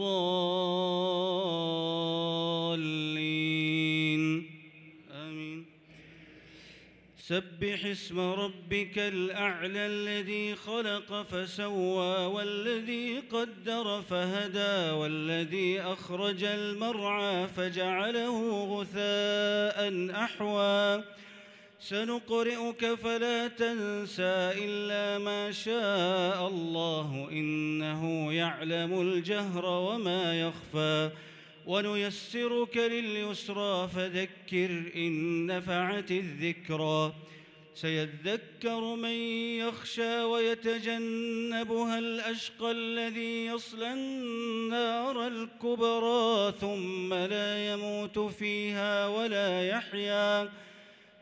الضالين آمين سبح اسم ربك الأعلى الذي خلق فسوى والذي قدر فهدى والذي أخرج المرعى فجعله غثاء أحوى سنقرئك فلا تنسى إلا ما شاء الله إنه يعلم الجهر وما يخفى ونيسرك لليسرى فذكر إن نفعت الذكرى سيذكر من يخشى ويتجنبها الأشقى الذي يصلى النار الكبرى ثم لا يموت فيها ولا يحيا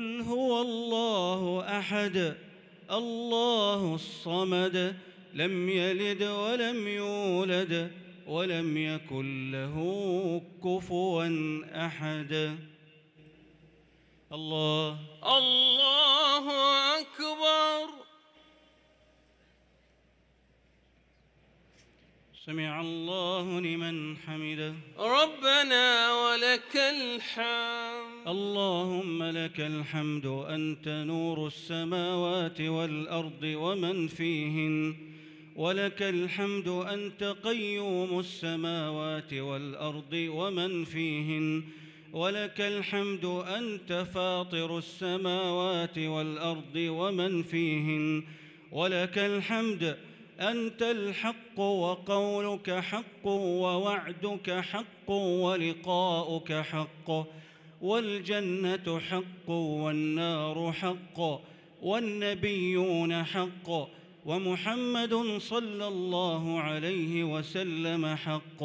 قل هو الله احد الله الصمد لم يلد ولم يولد ولم يكن له كفوا احد الله الله اكبر سمع الله لمن حمده ربنا ولك الحمد اللهم لك الحمد أنت نور السماوات والأرض ومن فيهن ولك الحمد أنت قيوم السماوات والأرض ومن فيهن ولك الحمد أنت فاطر السماوات والأرض ومن فيهن ولك الحمد أنت الحق وقولك حق ووعدك حق ولقاؤك حق والجنة حق والنار حق والنبيون حق ومحمد صلى الله عليه وسلم حق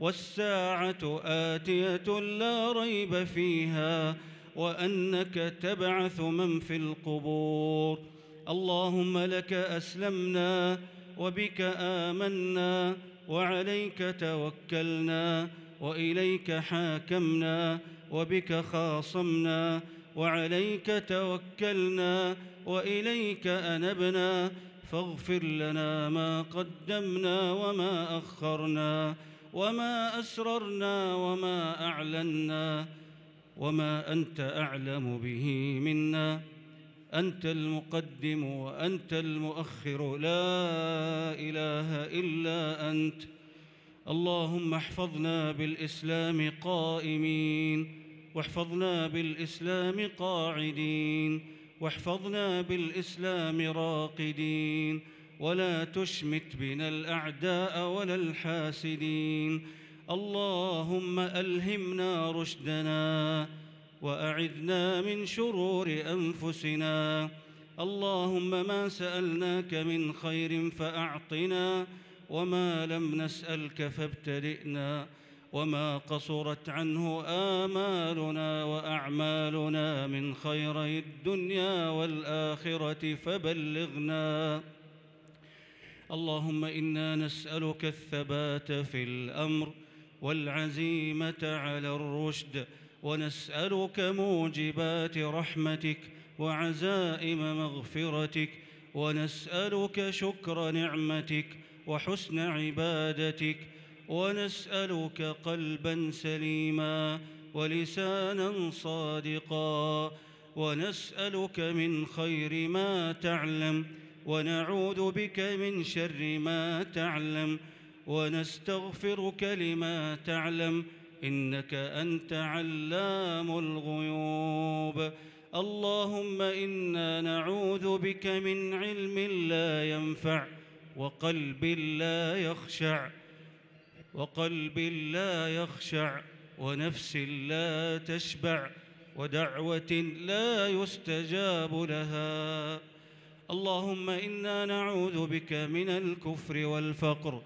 والساعة آتية لا ريب فيها وأنك تبعث من في القبور اللهم لك أسلمنا وبك آمنا وعليك توكلنا وإليك حاكمنا وبك خاصمنا وعليك توكلنا وإليك أنبنا فاغفر لنا ما قدمنا وما أخرنا وما أسررنا وما أعلنا وما أنت أعلم به منا أنت المقدم وأنت المؤخر لا إله إلا أنت اللهم احفظنا بالإسلام قائمين واحفظنا بالإسلام قاعدين واحفظنا بالإسلام راقدين ولا تشمت بنا الأعداء ولا الحاسدين اللهم ألهمنا رشدنا واعذنا من شرور انفسنا اللهم ما سالناك من خير فاعطنا وما لم نسالك فابتدئنا وما قصرت عنه امالنا واعمالنا من خيري الدنيا والاخره فبلغنا اللهم انا نسالك الثبات في الامر والعزيمه على الرشد ونسألك موجبات رحمتك وعزائم مغفرتك ونسألك شكر نعمتك وحسن عبادتك ونسألك قلبا سليما ولسانا صادقا ونسألك من خير ما تعلم ونعوذ بك من شر ما تعلم ونستغفرك لما تعلم إنك أنت علام الغيوب اللهم إنا نعوذ بك من علم لا ينفع وقلب لا يخشع وقلب لا يخشع ونفس لا تشبع ودعوة لا يستجاب لها اللهم إنا نعوذ بك من الكفر والفقر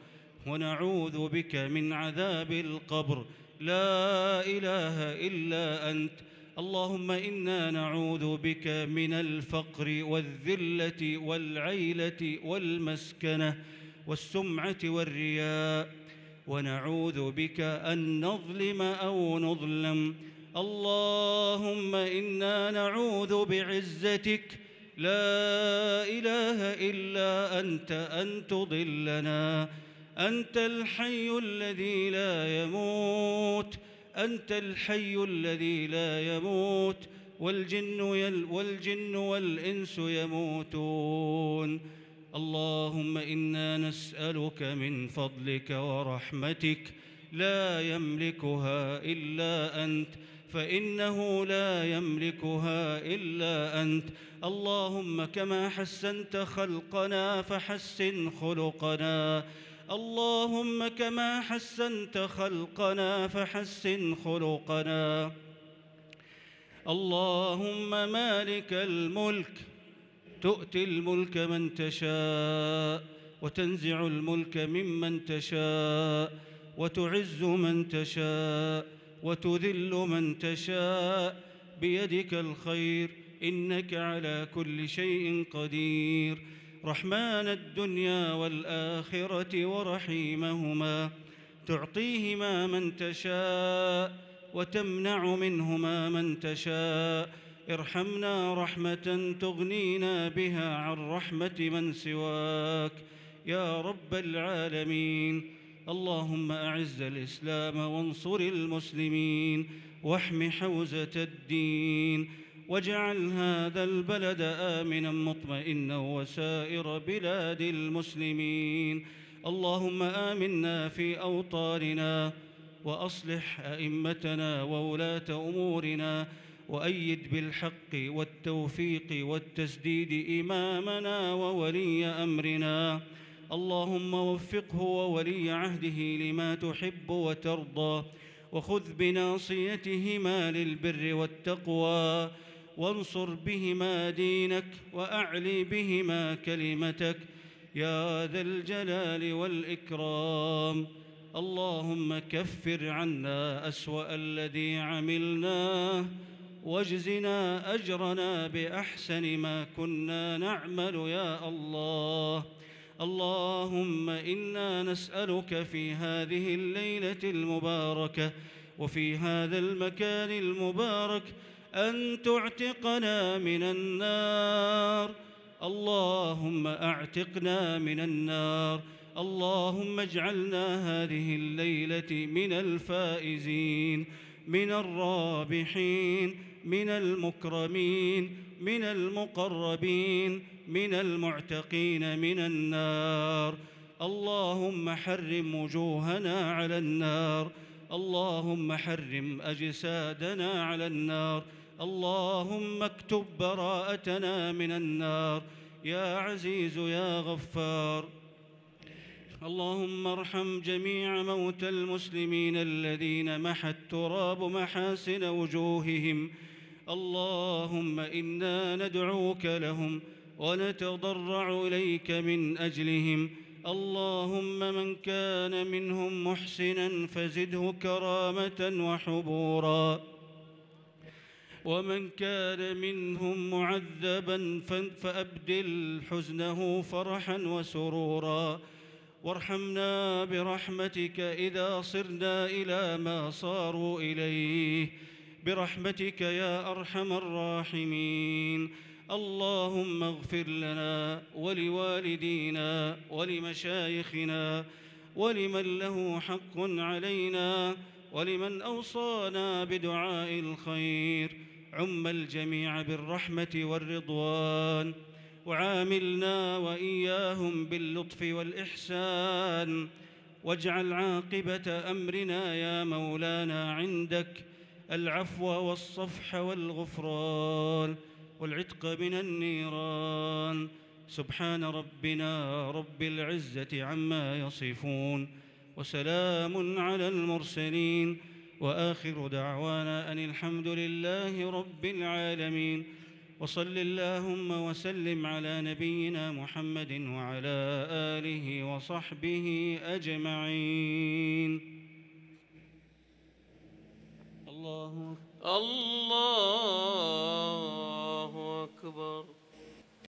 ونعوذ بك من عذاب القبر لا اله الا انت اللهم انا نعوذ بك من الفقر والذله والعيله والمسكنه والسمعه والرياء ونعوذ بك ان نظلم او نظلم اللهم انا نعوذ بعزتك لا اله الا انت ان تضلنا أنت الحي الذي لا يموت أنت الحي الذي لا يموت والجن, يل والجن والإنس يموتون اللهم إنا نسألك من فضلك ورحمتك لا يملكها إلا أنت فإنه لا يملكها إلا أنت اللهم كما حسنت خلقنا فحسن خلقنا اللهم كما حسنت خلقنا فحسن خلقنا اللهم مالك الملك تؤتي الملك من تشاء وتنزع الملك ممن تشاء وتعز من تشاء وتذل من تشاء بيدك الخير انك على كل شيء قدير رحمن الدنيا والآخرة ورحيمهما تعطيهما من تشاء وتمنع منهما من تشاء ارحمنا رحمة تغنينا بها عن رحمة من سواك يا رب العالمين اللهم أعز الإسلام وانصر المسلمين واحم حوزة الدين واجعل هذا البلد آمنا مطمئنا وسائر بلاد المسلمين اللهم آمنا في أوطاننا وأصلح أئمتنا وولاة أمورنا وأيد بالحق والتوفيق والتسديد إمامنا وولي أمرنا اللهم وفقه وولي عهده لما تحب وترضى وخذ بناصيتهما للبر والتقوى وانصر بهما دينك واعلي بهما كلمتك يا ذا الجلال والاكرام اللهم كفر عنا اسوا الذي عملناه واجزنا اجرنا باحسن ما كنا نعمل يا الله اللهم انا نسالك في هذه الليله المباركه وفي هذا المكان المبارك أن تعتقنا من النار اللهم أعتقنا من النار اللهم اجعلنا هذه الليلة من الفائزين من الرابحين من المكرمين من المقربين من المعتقين من النار اللهم حرم وجوهنا على النار اللهم حرم أجسادنا على النار اللهم اكتب براءتنا من النار يا عزيز يا غفار اللهم ارحم جميع موتى المسلمين الذين محى التراب محاسن وجوههم اللهم انا ندعوك لهم ونتضرع اليك من اجلهم اللهم من كان منهم محسنا فزده كرامه وحبورا ومن كان منهم معذبا فأبدل حزنه فرحا وسرورا وارحمنا برحمتك إذا صرنا إلى ما صاروا إليه برحمتك يا أرحم الراحمين اللهم اغفر لنا ولوالدينا ولمشايخنا ولمن له حق علينا ولمن أوصانا بدعاء الخير عم الجميع بالرحمة والرضوان وعاملنا وإياهم باللطف والإحسان واجعل عاقبة أمرنا يا مولانا عندك العفو والصفح والغفران والعتق من النيران سبحان ربنا رب العزة عما يصفون وسلام على المرسلين وآخر دعوانا أن الحمد لله رب العالمين وصل اللهم وسلم على نبينا محمد وعلى آله وصحبه أجمعين الله الله أكبر